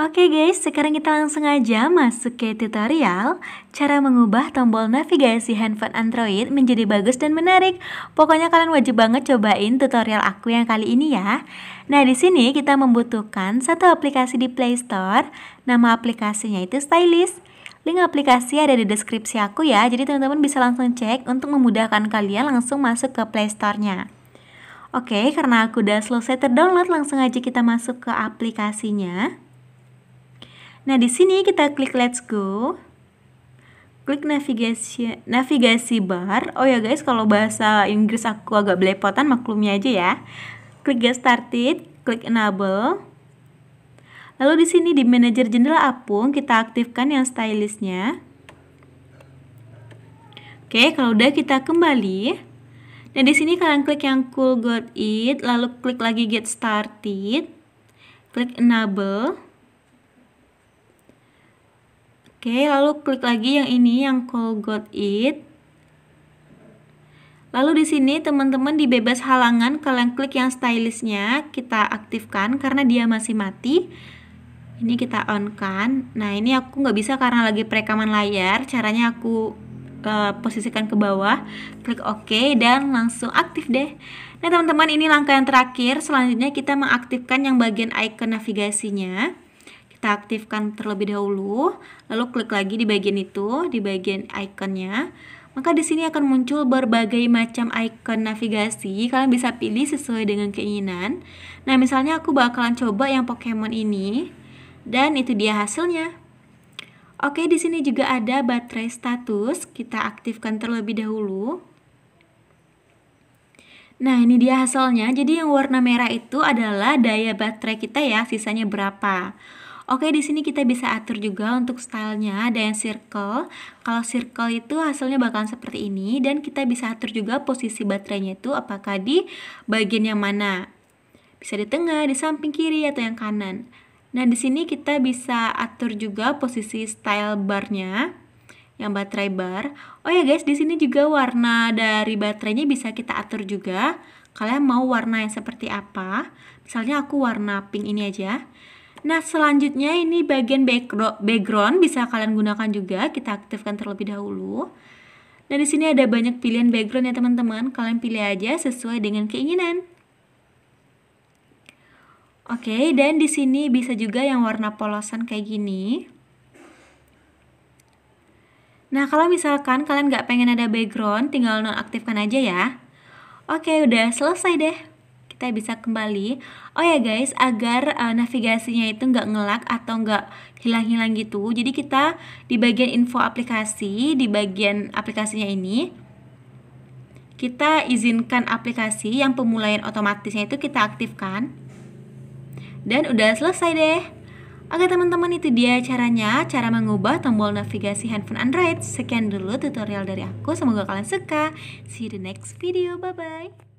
Oke guys, sekarang kita langsung aja masuk ke tutorial cara mengubah tombol navigasi handphone Android menjadi bagus dan menarik. Pokoknya kalian wajib banget cobain tutorial aku yang kali ini ya. Nah, di sini kita membutuhkan satu aplikasi di Play Store. Nama aplikasinya itu Stylist. Link aplikasi ada di deskripsi aku ya, jadi teman-teman bisa langsung cek untuk memudahkan kalian langsung masuk ke Play Store-nya. Oke, karena aku udah selesai terdownload, langsung aja kita masuk ke aplikasinya. Nah, di sini kita klik let's go. Klik navigasi navigasi bar. Oh ya guys, kalau bahasa Inggris aku agak belepotan, maklumi aja ya. Klik get started, klik enable. Lalu di sini di manajer jendela apung kita aktifkan yang stylishnya. Oke, kalau udah kita kembali. Nah, di sini kalian klik yang cool got it, lalu klik lagi get started. Klik enable. Oke, lalu klik lagi yang ini yang call got it. Lalu di sini teman-teman di bebas halangan kalian klik yang stylishnya kita aktifkan karena dia masih mati. Ini kita on kan. Nah, ini aku nggak bisa karena lagi perekaman layar. Caranya aku uh, posisikan ke bawah, klik OK dan langsung aktif deh. Nah, teman-teman, ini langkah yang terakhir. Selanjutnya kita mengaktifkan yang bagian icon navigasinya. Kita aktifkan terlebih dahulu, lalu klik lagi di bagian itu, di bagian ikonnya. Maka di sini akan muncul berbagai macam icon navigasi. Kalian bisa pilih sesuai dengan keinginan. Nah, misalnya aku bakalan coba yang Pokemon ini. Dan itu dia hasilnya. Oke, di sini juga ada baterai status. Kita aktifkan terlebih dahulu. Nah, ini dia hasilnya. Jadi yang warna merah itu adalah daya baterai kita ya, sisanya berapa. Oke, di sini kita bisa atur juga untuk stylenya ada yang circle. Kalau circle itu hasilnya bakalan seperti ini dan kita bisa atur juga posisi baterainya itu apakah di bagian yang mana. Bisa di tengah, di samping kiri atau yang kanan. Nah, di sini kita bisa atur juga posisi style barnya yang baterai bar. Oh ya guys, di sini juga warna dari baterainya bisa kita atur juga. Kalian mau warna yang seperti apa? Misalnya aku warna pink ini aja. Nah selanjutnya ini bagian background bisa kalian gunakan juga kita aktifkan terlebih dahulu. dan di sini ada banyak pilihan background ya teman-teman. Kalian pilih aja sesuai dengan keinginan. Oke dan di sini bisa juga yang warna polosan kayak gini. Nah kalau misalkan kalian nggak pengen ada background tinggal nonaktifkan aja ya. Oke udah selesai deh kita bisa kembali oh ya guys agar uh, navigasinya itu nggak ngelak atau nggak hilang-hilang gitu jadi kita di bagian info aplikasi di bagian aplikasinya ini kita izinkan aplikasi yang pemulaian otomatisnya itu kita aktifkan dan udah selesai deh Oke teman-teman itu dia caranya, cara mengubah tombol navigasi handphone Android. Sekian dulu tutorial dari aku, semoga kalian suka. See you the next video, bye-bye.